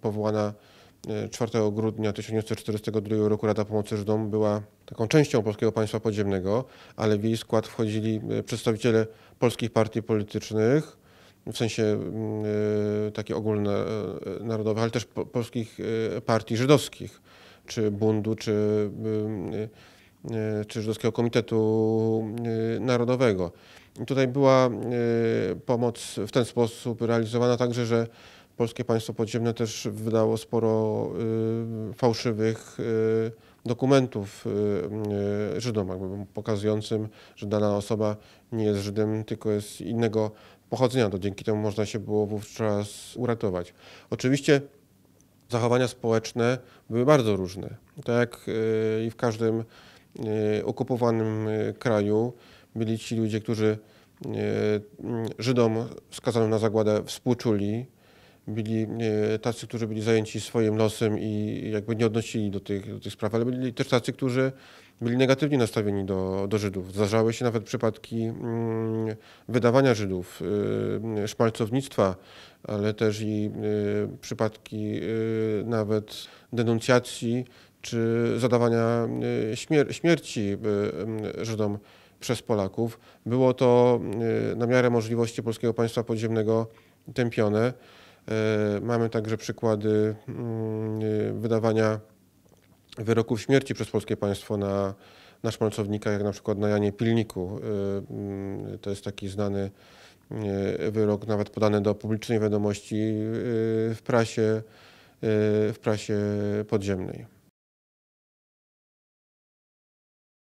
powołana 4 e, grudnia 1942 roku Rada Pomocy Żydom była taką częścią Polskiego Państwa Podziemnego, ale w jej skład wchodzili e, przedstawiciele polskich partii politycznych, w sensie y, takie ogólnonarodowe, ale też po, polskich partii żydowskich, czy Bundu, czy, y, y, czy Żydowskiego Komitetu Narodowego. I tutaj była pomoc w ten sposób realizowana także, że polskie państwo podziemne też wydało sporo y, fałszywych y, dokumentów y, Żydom, jakby pokazującym, że dana osoba nie jest Żydem, tylko jest innego pochodzenia. To dzięki temu można się było wówczas uratować. Oczywiście zachowania społeczne były bardzo różne. Tak jak i w każdym okupowanym kraju byli ci ludzie, którzy Żydom skazanym na zagładę współczuli, byli e, tacy, którzy byli zajęci swoim losem i jakby nie odnosili do tych, do tych spraw, ale byli też tacy, którzy byli negatywnie nastawieni do, do Żydów. Zdarzały się nawet przypadki mm, wydawania Żydów, e, szmalcownictwa, ale też i e, przypadki nawet denuncjacji czy zadawania śmier śmierci Żydom przez Polaków. Było to na miarę możliwości polskiego państwa podziemnego tępione. E, mamy także przykłady mm, e, wydawania wyroków śmierci przez polskie państwo na, na szmalcownikach, jak na przykład na Janie Pilniku. E, mm, to jest taki znany wyrok, nawet podany do publicznej wiadomości w prasie, w prasie podziemnej.